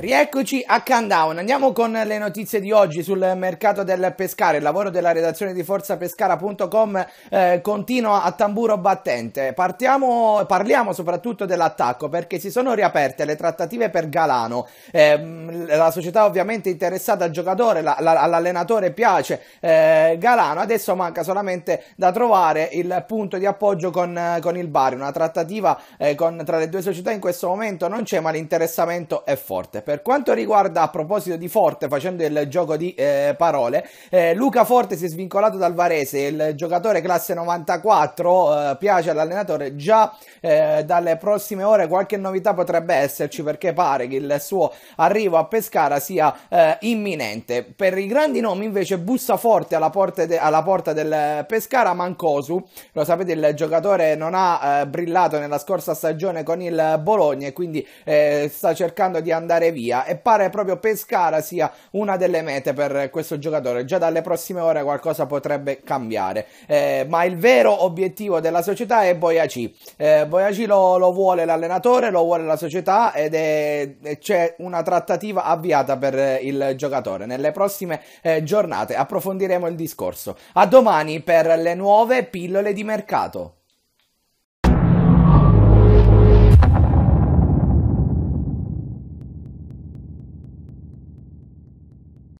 Rieccoci a Countdown, andiamo con le notizie di oggi sul mercato del pescare, il lavoro della redazione di forzapescara.com eh, continua a tamburo battente, Partiamo, parliamo soprattutto dell'attacco perché si sono riaperte le trattative per Galano, eh, la società ovviamente interessata al giocatore, la, la, all'allenatore piace eh, Galano, adesso manca solamente da trovare il punto di appoggio con, eh, con il Bari, una trattativa eh, con, tra le due società in questo momento non c'è ma l'interessamento è forte. Per quanto riguarda a proposito di Forte, facendo il gioco di eh, parole, eh, Luca Forte si è svincolato dal Varese, il giocatore classe 94 eh, piace all'allenatore già eh, dalle prossime ore qualche novità potrebbe esserci perché pare che il suo arrivo a Pescara sia eh, imminente. Per i grandi nomi invece bussa forte alla de- alla porta del Pescara Mancosu, lo sapete il giocatore non ha eh, brillato nella scorsa stagione con il Bologna e quindi sta cercando di andare via via e pare proprio Pescara sia una delle mete per questo giocatore. Già dalle prossime ore qualcosa potrebbe cambiare, eh, ma il vero obiettivo della società è Boiaci. Eh, Boiaci lo, lo, vuole l'allenatore, lo vuole la società ed è, c'è una trattativa avviata per il giocatore. Nelle prossime eh, giornate approfondiremo il discorso. A domani per le nuove pillole di mercato.